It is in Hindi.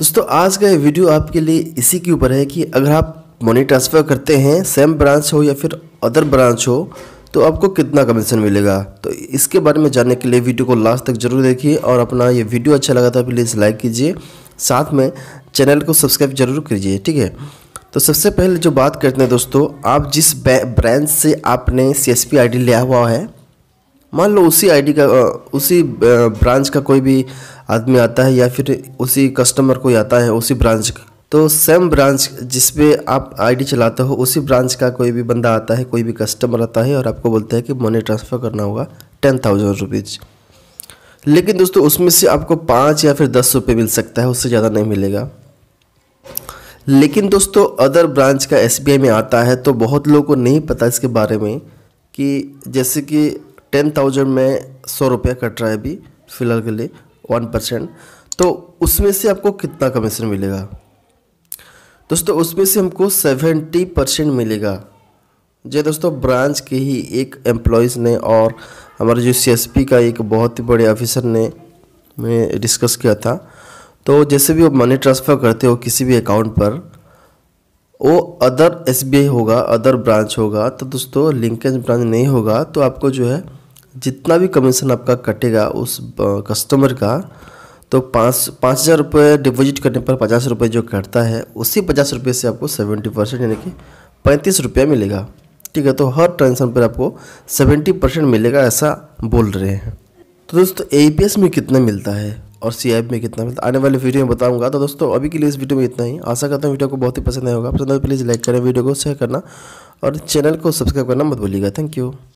दोस्तों आज का ये वीडियो आपके लिए इसी के ऊपर है कि अगर आप मनी ट्रांसफ़र करते हैं सेम ब्रांच हो या फिर अदर ब्रांच हो तो आपको कितना कमीशन मिलेगा तो इसके बारे में जानने के लिए वीडियो को लास्ट तक जरूर देखिए और अपना ये वीडियो अच्छा लगा तो प्लीज़ लाइक कीजिए साथ में चैनल को सब्सक्राइब जरूर कीजिए ठीक है तो सबसे पहले जो बात करते हैं दोस्तों आप जिस ब्रांच से आपने सी एस पी लिया हुआ है मान लो उसी आईडी का उसी ब्रांच का कोई भी आदमी आता है या फिर उसी कस्टमर कोई आता है उसी ब्रांच का तो सेम ब्रांच जिस पे आप आईडी चलाते हो उसी ब्रांच का कोई भी बंदा आता है कोई भी कस्टमर आता है और आपको बोलता है कि मनी ट्रांसफ़र करना होगा टेन थाउजेंड रुपीज़ लेकिन दोस्तों उसमें से आपको पाँच या फिर दस रुपये मिल सकता है उससे ज़्यादा नहीं मिलेगा लेकिन दोस्तों अदर ब्रांच का एस में आता है तो बहुत लोगों को नहीं पता इसके बारे में कि जैसे कि टेन थाउजेंड में सौ रुपया कट रहा है अभी फ़िलहाल के लिए वन परसेंट तो उसमें से आपको कितना कमीशन मिलेगा दोस्तों उसमें से हमको सेवेंटी परसेंट मिलेगा जी दोस्तों ब्रांच के ही एक एम्प्लॉयज़ ने और हमारे जो सी का एक बहुत ही बड़े ऑफिसर ने मैं डिस्कस किया था तो जैसे भी वो मनी ट्रांसफ़र करते हो किसी भी अकाउंट पर वो अदर एस होगा अदर ब्रांच होगा तो दोस्तों लिंकेज ब्रांच नहीं होगा तो आपको जो है जितना भी कमीशन आपका कटेगा उस कस्टमर का तो पाँच पाँच हज़ार रुपये डिपोजिट करने पर पचास रुपये जो कटता है उसी पचास रुपये से आपको सेवेंटी परसेंट यानी कि पैंतीस रुपया मिलेगा ठीक है तो हर ट्रांजेक्शन पर आपको सेवेंटी परसेंट मिलेगा ऐसा बोल रहे हैं तो दोस्तों ए में कितना मिलता है और सी में कितना मिलता है आने वाले वीडियो में बताऊंगा तो दोस्तों अभी के लिए इस वीडियो में इतना ही आशा करता हूँ वीडियो को बहुत ही पसंद आएगा पसंद प्लीज़ लाइक करें वीडियो को शेयर करना और चैनल को सब्सक्राइब करना मत भूलिएगा थैंक यू